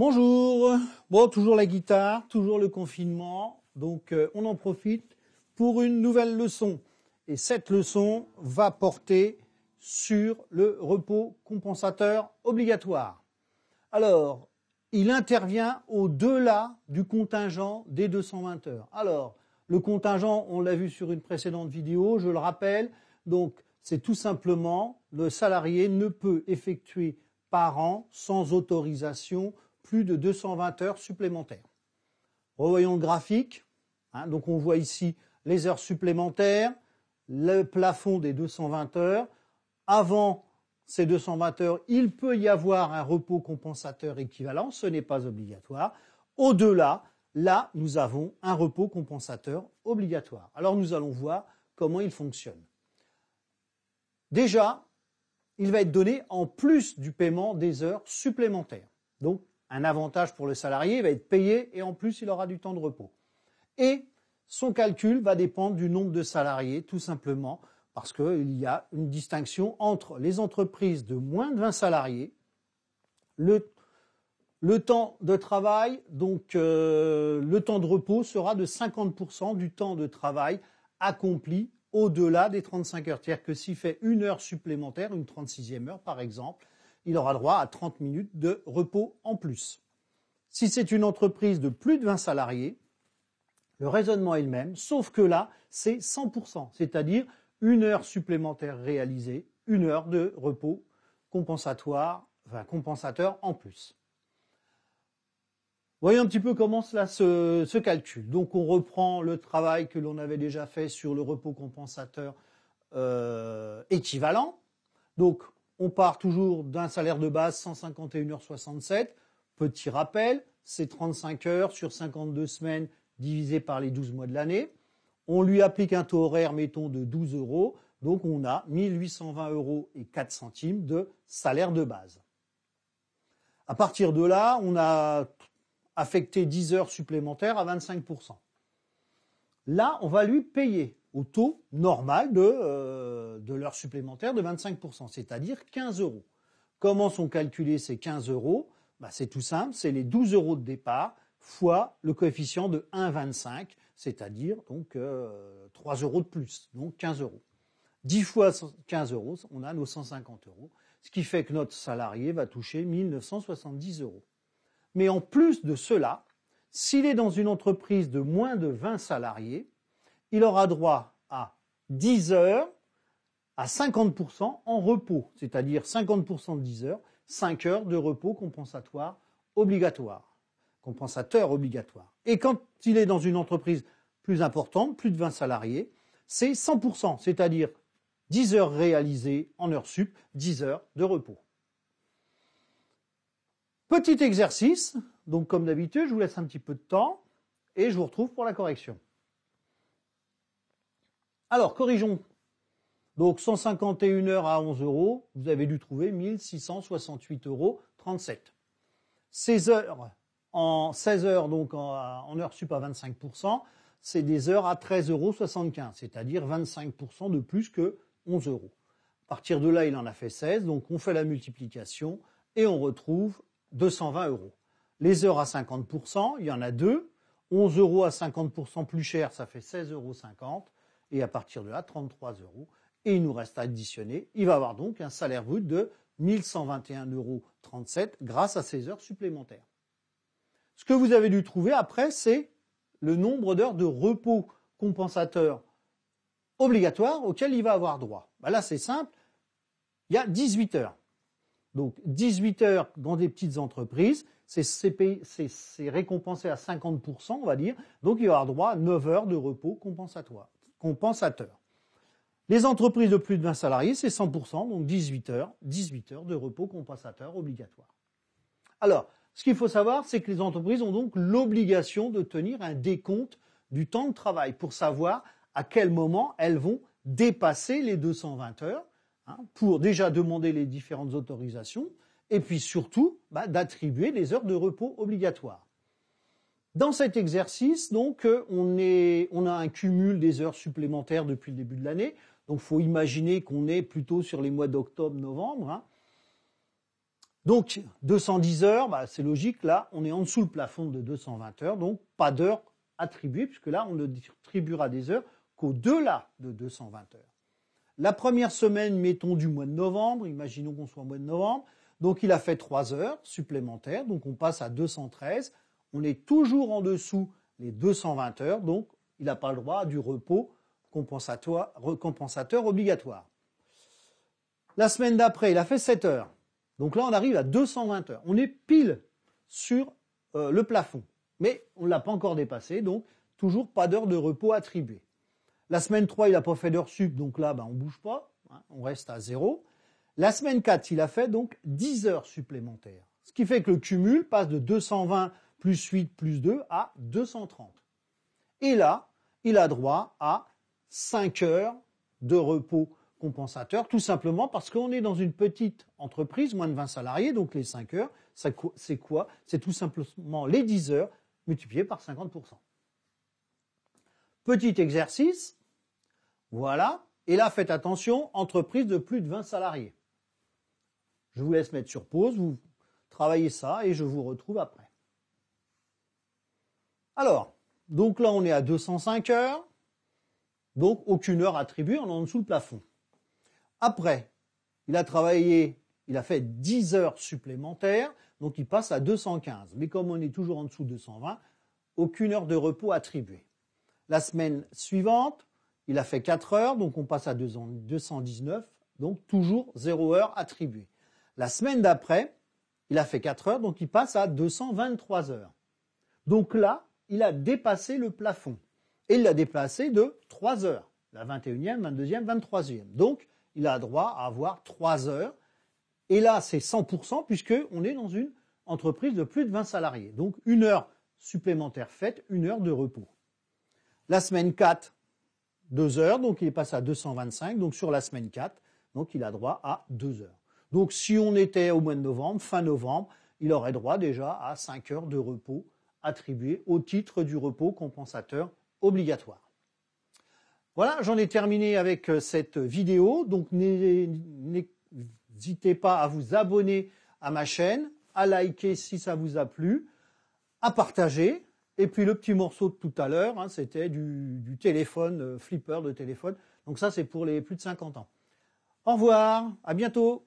Bonjour. Bon, toujours la guitare, toujours le confinement. Donc, euh, on en profite pour une nouvelle leçon. Et cette leçon va porter sur le repos compensateur obligatoire. Alors, il intervient au-delà du contingent des 220 heures. Alors, le contingent, on l'a vu sur une précédente vidéo, je le rappelle. Donc, c'est tout simplement le salarié ne peut effectuer par an sans autorisation plus de 220 heures supplémentaires. Revoyons le graphique. Hein. donc on voit ici les heures supplémentaires, le plafond des 220 heures. Avant ces 220 heures, il peut y avoir un repos compensateur équivalent, ce n'est pas obligatoire. Au-delà, là, nous avons un repos compensateur obligatoire. Alors nous allons voir comment il fonctionne. Déjà, il va être donné en plus du paiement des heures supplémentaires. Donc un avantage pour le salarié, il va être payé et en plus il aura du temps de repos. Et son calcul va dépendre du nombre de salariés, tout simplement, parce qu'il y a une distinction entre les entreprises de moins de 20 salariés, le, temps de travail, donc euh, le temps de repos sera de 50% du temps de travail accompli au-delà des 35 heures. C'est-à-dire que s'il fait une heure supplémentaire, une 36e heure par exemple, il aura droit à 30 minutes de repos en plus. Si c'est une entreprise de plus de 20 salariés, le raisonnement est le même, sauf que là, c'est 100%, c'est-à-dire une heure supplémentaire réalisée, une heure de repos compensatoire, enfin compensateur en plus. Voyons un petit peu comment cela se, calcule. Donc on reprend le travail que l'on avait déjà fait sur le repos compensateur euh, équivalent. Donc on part toujours d'un salaire de base 151h67. Petit rappel, c'est 35 heures sur 52 semaines divisé par les 12 mois de l'année. On lui applique un taux horaire, mettons, de 12 euros. Donc on a 1820 euros et 4 centimes de salaire de base. À partir de là, on a affecté 10 heures supplémentaires à 25%. Là, on va lui payer au taux normal de, euh, de l'heure supplémentaire de 25%, c'est-à-dire 15 euros. Comment sont calculés ces 15 euros bah, C'est tout simple, c'est les 12 euros de départ fois le coefficient de 1,25, c'est-à-dire donc 3 euh, euros de plus, donc 15 euros. 10 fois 15 euros, on a nos 150 euros, ce qui fait que notre salarié va toucher 1970 euros. Mais en plus de cela, s'il est dans une entreprise de moins de 20 salariés, il aura droit à 10 heures à 50% en repos, c'est-à-dire 50% de 10 heures, 5 heures de repos compensatoire obligatoire, compensateur obligatoire. Et quand il est dans une entreprise plus importante, plus de 20 salariés, c'est 100%, c'est-à-dire 10 heures réalisées en heures sup, 10 heures de repos. Petit exercice, donc comme d'habitude, je vous laisse un petit peu de temps et je vous retrouve pour la correction. Alors, corrigeons. Donc, 151 heures à 11 euros, vous avez dû trouver 1668 euros 37. 16 heures en 16 heures, donc en, en heures sup à 25%, c'est des heures à 13,75 euros, c'est-à-dire 25% de plus que 11 euros. À partir de là, il en a fait 16, donc on fait la multiplication et on retrouve 220 euros. Les heures à 50%, il y en a deux. 11 euros à 50% plus cher, ça fait 16,50 euros. Et à partir de là, 33 euros. Et il nous reste à additionner. Il va avoir donc un salaire brut de 1121,37 euros grâce à ces heures supplémentaires. Ce que vous avez dû trouver après, c'est le nombre d'heures de repos compensateur obligatoire auquel il va avoir droit. Bah là, c'est simple. Il y a 18 heures. Donc 18 heures dans des petites entreprises, c'est récompensé à 50%, on va dire. Donc il va avoir droit à 9 heures de repos compensatoire compensateur. Les entreprises de plus de 20 salariés, c'est 100%, donc 18 heures, 18 heures de repos compensateur obligatoire. Alors, ce qu'il faut savoir, c'est que les entreprises ont donc l'obligation de tenir un décompte du temps de travail pour savoir à quel moment elles vont dépasser les 220 heures hein, pour déjà demander les différentes autorisations et puis surtout bah, d'attribuer les heures de repos obligatoires. Dans cet exercice, donc, euh, on, a un cumul des heures supplémentaires depuis le début de l'année. Donc, faut imaginer qu'on est plutôt sur les mois d'octobre-novembre. Hein. Donc, 210 heures, bah, c'est logique. Là, on est en dessous le plafond de 220 heures. Donc, pas d'heures attribuées, puisque là, on ne distribuera des heures qu'au-delà de 220 heures. La première semaine, mettons du mois de novembre, imaginons qu'on soit au mois de novembre, donc il a fait 3 heures supplémentaires, donc on passe à 213 on est toujours en dessous les 220 heures, donc il n'a pas le droit du repos compensateur obligatoire. La semaine d'après, il a fait 7 heures. Donc là, on arrive à 220 heures. On est pile sur euh, le plafond. Mais on ne l'a pas encore dépassé, donc toujours pas d'heure de repos attribuée. La semaine 3, il n'a pas fait d'heure sup, donc là, ben, on ne bouge pas, hein, on reste à zéro. La semaine 4, il a fait donc 10 heures supplémentaires. Ce qui fait que le cumul passe de 220 plus 8 plus 2 à 230. Et là, il a droit à 5 heures de repos compensateur, tout simplement parce qu'on est dans une petite entreprise, moins de 20 salariés, donc les 5 heures, c'est quoi C'est tout simplement les 10 heures multipliées par 50%. Petit exercice, voilà, et là faites attention, entreprise de plus de 20 salariés. Je vous laisse mettre sur pause, vous travaillez ça et je vous retrouve après. Alors, donc là, on est à 205 heures. Donc, aucune heure attribuée, on est en dessous le plafond. Après, il a travaillé, il a fait 10 heures supplémentaires, donc il passe à 215. Mais comme on est toujours en dessous de 220, aucune heure de repos attribuée. La semaine suivante, il a fait 4 heures, donc on passe à 219, donc toujours 0 heure attribuée. La semaine d'après, il a fait 4 heures, donc il passe à 223 heures. Donc là, il a dépassé le plafond. Et il l'a déplacé de 3 heures. La 21e, 22e, 23e. Donc, il a droit à avoir 3 heures. Et là, c'est 100% puisqu'on est dans une entreprise de plus de 20 salariés. Donc, une heure supplémentaire faite, une heure de repos. La semaine 4, 2 heures. Donc, il est passé à 225. Donc, sur la semaine 4, il a droit à 2 heures. Donc, si on était au mois de novembre, fin novembre, il aurait droit déjà à 5 heures de repos attribué au titre du repos compensateur obligatoire. Voilà, j'en ai terminé avec euh, cette vidéo. Donc n'hésitez pas à vous abonner à ma chaîne, à liker si ça vous a plu, à partager. Et puis le petit morceau de tout à l'heure, hein, c'était du, téléphone, euh, flipper de téléphone. Donc ça, c'est pour les plus de 50 ans. Au revoir, à bientôt.